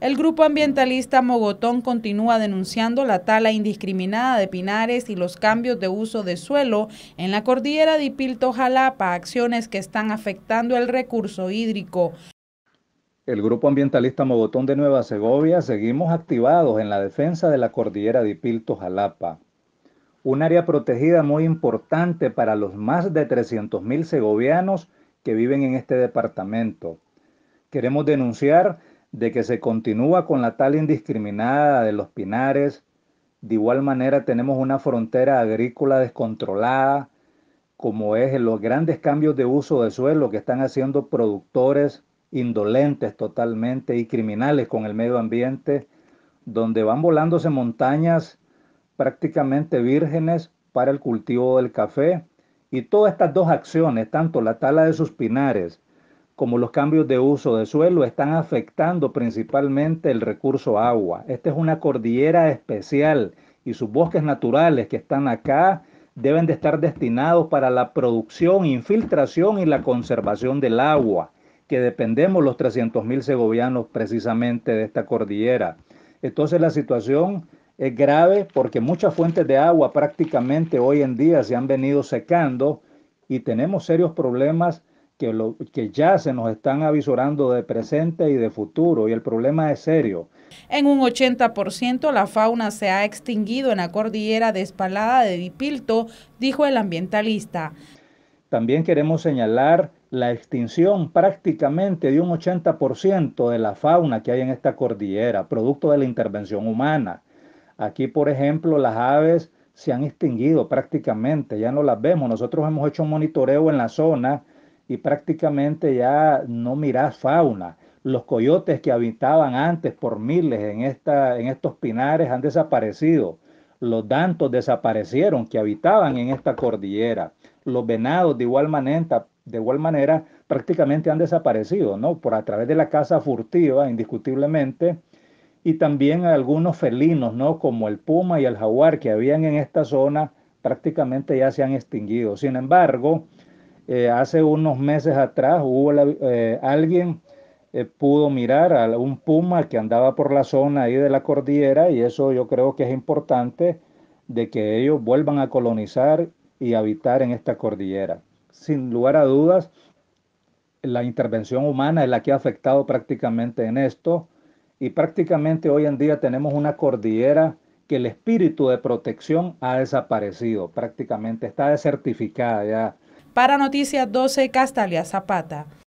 El grupo ambientalista Mogotón continúa denunciando la tala indiscriminada de pinares y los cambios de uso de suelo en la cordillera de Ipilto-Jalapa, acciones que están afectando el recurso hídrico. El grupo ambientalista Mogotón de Nueva Segovia seguimos activados en la defensa de la cordillera de Ipilto-Jalapa, un área protegida muy importante para los más de 300.000 segovianos que viven en este departamento. Queremos denunciar de que se continúa con la tala indiscriminada de los pinares. De igual manera tenemos una frontera agrícola descontrolada, como es los grandes cambios de uso de suelo que están haciendo productores indolentes totalmente y criminales con el medio ambiente, donde van volándose montañas prácticamente vírgenes para el cultivo del café. Y todas estas dos acciones, tanto la tala de sus pinares como los cambios de uso de suelo están afectando principalmente el recurso agua. Esta es una cordillera especial y sus bosques naturales que están acá deben de estar destinados para la producción, infiltración y la conservación del agua, que dependemos los 300.000 segovianos precisamente de esta cordillera. Entonces la situación es grave porque muchas fuentes de agua prácticamente hoy en día se han venido secando y tenemos serios problemas que, ya se nos están avisorando de presente y de futuro, y el problema es serio. En un 80% la fauna se ha extinguido en la cordillera de Espalada de Dipilto, dijo el ambientalista. También queremos señalar la extinción prácticamente de un 80% de la fauna que hay en esta cordillera, producto de la intervención humana. Aquí, por ejemplo, las aves se han extinguido prácticamente, ya no las vemos. Nosotros hemos hecho un monitoreo en la zona y prácticamente ya no mirás fauna. Los coyotes que habitaban antes por miles en, esta, en estos pinares han desaparecido. Los dantos desaparecieron que habitaban en esta cordillera. Los venados de igual manera, de igual manera prácticamente han desaparecido, ¿no? Por a través de la caza furtiva, indiscutiblemente, y también algunos felinos, ¿no? Como el puma y el jaguar que habían en esta zona, prácticamente ya se han extinguido. Sin embargo, eh, hace unos meses atrás hubo eh, alguien eh, pudo mirar a un puma que andaba por la zona ahí de la cordillera y eso yo creo que es importante de que ellos vuelvan a colonizar y habitar en esta cordillera. Sin lugar a dudas, la intervención humana es la que ha afectado prácticamente en esto y prácticamente hoy en día tenemos una cordillera que el espíritu de protección ha desaparecido, prácticamente está desertificada ya para Noticias 12, Castalia Zapata.